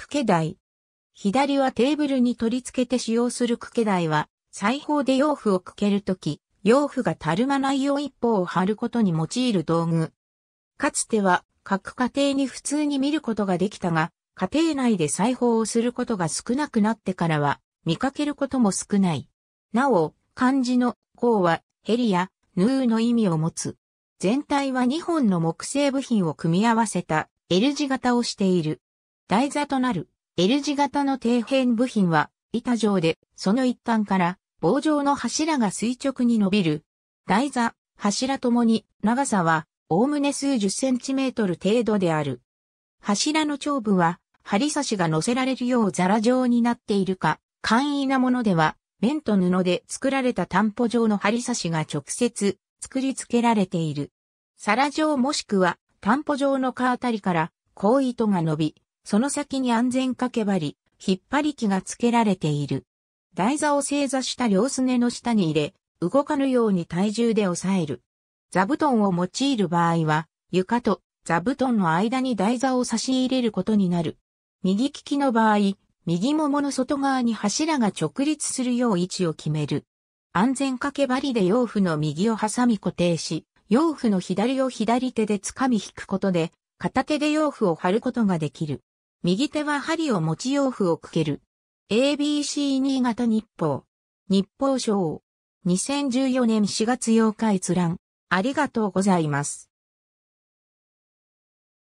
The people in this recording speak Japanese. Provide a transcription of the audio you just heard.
クケ台。左はテーブルに取り付けて使用するクケ台は、裁縫で洋服をくけるとき、洋服がたるまないよう一方を貼ることに用いる道具。かつては、各家庭に普通に見ることができたが、家庭内で裁縫をすることが少なくなってからは、見かけることも少ない。なお、漢字の、項は、ヘリや、ヌーの意味を持つ。全体は2本の木製部品を組み合わせた L 字型をしている。台座となる L 字型の底辺部品は板状で、その一端から棒状の柱が垂直に伸びる。台座、柱ともに長さはおおむね数十センチメートル程度である。柱の長部は針刺しが乗せられるようザラ状になっているか、簡易なものでは、綿と布で作られた担保状の針刺しが直接作り付けられている。皿状もしくは担保状のカータリから、こう糸が伸び、その先に安全掛け針、引っ張り機が付けられている。台座を正座した両すねの下に入れ、動かぬように体重で押さえる。座布団を用いる場合は、床と座布団の間に台座を差し入れることになる。右利きの場合、右ももの外側に柱が直立するよう位置を決める。安全掛け針で養父の右を挟み固定し、養父の左を左手で掴み引くことで、片手で養父を張ることができる。右手は針を持ち洋服をかける。ABC 新潟日報。日報賞。2014年4月8日閲覧。ありがとうございます。